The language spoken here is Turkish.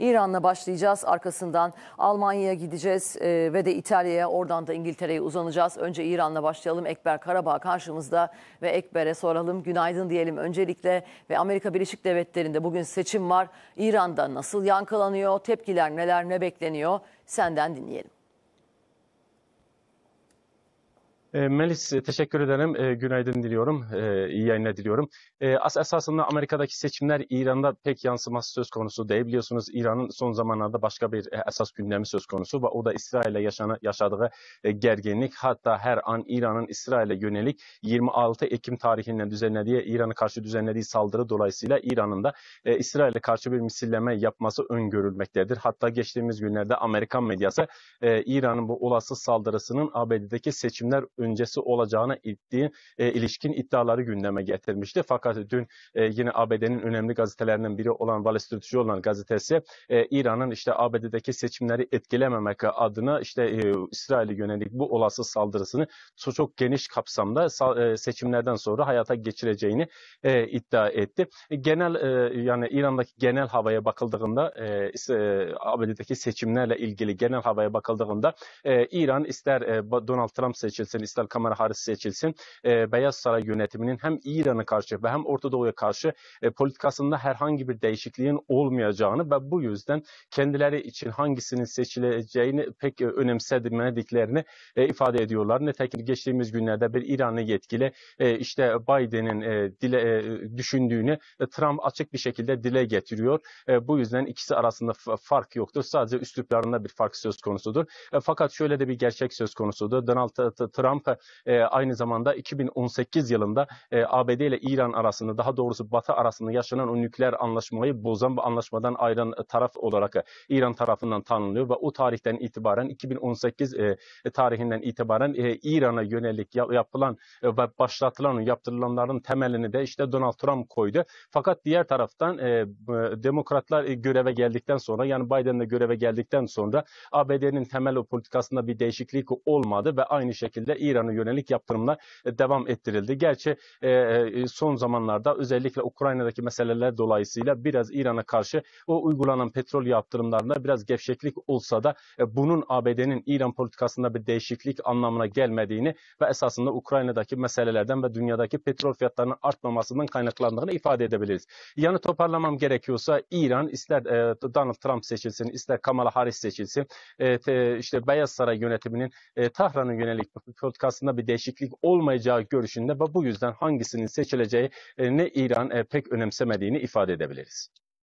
İran'la başlayacağız. Arkasından Almanya'ya gideceğiz e, ve de İtalya'ya oradan da İngiltere'ye uzanacağız. Önce İran'la başlayalım. Ekber Karabağ karşımızda ve Ekber'e soralım. Günaydın diyelim öncelikle ve Amerika Birleşik Devletleri'nde bugün seçim var. İran'da nasıl yankılanıyor? Tepkiler neler ne bekleniyor? Senden dinleyelim. Ee, Melis e, teşekkür ederim. Ee, günaydın diliyorum. Ee, iyi yayınlar diliyorum. Esasında Amerika'daki seçimler İran'da pek yansıması söz konusu değil. Biliyorsunuz İran'ın son zamanlarda başka bir e, esas gündemi söz konusu ve o da İsrail'e yaşadığı e, gerginlik. Hatta her an İran'ın İsrail'e yönelik 26 Ekim tarihinden düzenlediği İran'ı karşı düzenlediği saldırı dolayısıyla İran'ın da İsrail'e karşı bir misilleme yapması öngörülmektedir. Hatta geçtiğimiz günlerde Amerikan medyası İran'ın bu olası saldırısının ABD'deki seçimler öncesi olacağına iddi, e, ilişkin iddiaları gündeme getirmişti. Fakat dün e, yine ABD'nin önemli gazetelerinden biri olan Wall Street Journal gazetesi e, İran'ın işte ABD'deki seçimleri etkilememek adına işte e, İsrail'e yönelik bu olası saldırısını çok, çok geniş kapsamda e, seçimlerden sonra hayata geçireceğini e, iddia etti. Genel e, yani İran'daki genel havaya bakıldığında e, e ABD'deki seçimlerle ilgili genel havaya bakıldığında e, İran ister e, Donald Trump seçilsin ister Kamala Harris seçilsin e, Beyaz Saray yönetiminin hem İran'a karşı ve hem Orta Doğu'ya karşı e, politikasında herhangi bir değişikliğin olmayacağını ve bu yüzden kendileri için hangisinin seçileceğini pek e, önemsemediklerini e, ifade ediyorlar. Nitekim geçtiğimiz günlerde bir İranlı yetkili e, işte Biden'in e, dile e, düşündüğünü e, Trump açık bir şekilde dile getiriyor. E, bu yüzden ikisi arasında fark yoktur. Sadece üsluplarında bir fark söz konusudur. E, fakat şöyle de bir gerçek söz konusudur. Donald Trump Trump da e, aynı zamanda 2018 yılında e, ABD ile İran arasında daha doğrusu Batı arasında yaşanan o nükleer anlaşmayı bozan ve anlaşmadan ayrılan e, taraf olarak e, İran tarafından tanınıyor ve o tarihten itibaren 2018 e, tarihinden itibaren e, İran'a yönelik yapılan e, ve başlatılan yaptırılanların temelini de işte Donald Trump koydu. Fakat diğer taraftan e, demokratlar göreve geldikten sonra yani Biden de göreve geldikten sonra ABD'nin temel o politikasında bir değişiklik olmadı ve aynı şekilde İran İran'a yönelik yaptırımlar e, devam ettirildi. Gerçi e, e, son zamanlarda özellikle Ukrayna'daki meseleler dolayısıyla biraz İran'a karşı o uygulanan petrol yaptırımlarında biraz gevşeklik olsa da bunun ABD'nin İran politikasında bir değişiklik anlamına gelmediğini ve esasında Ukrayna'daki meselelerden ve dünyadaki petrol fiyatlarının artmamasından kaynaklandığını ifade edebiliriz. Yani toparlamam gerekiyorsa İran ister Donald Trump seçilsin, ister Kamala Harris seçilsin, işte Beyaz Saray yönetiminin Tahran'a yönelik politik politikasında bir değişiklik olmayacağı görüşünde ve bu yüzden hangisinin seçileceği e, ne İran e, pek önemsemediğini ifade edebiliriz.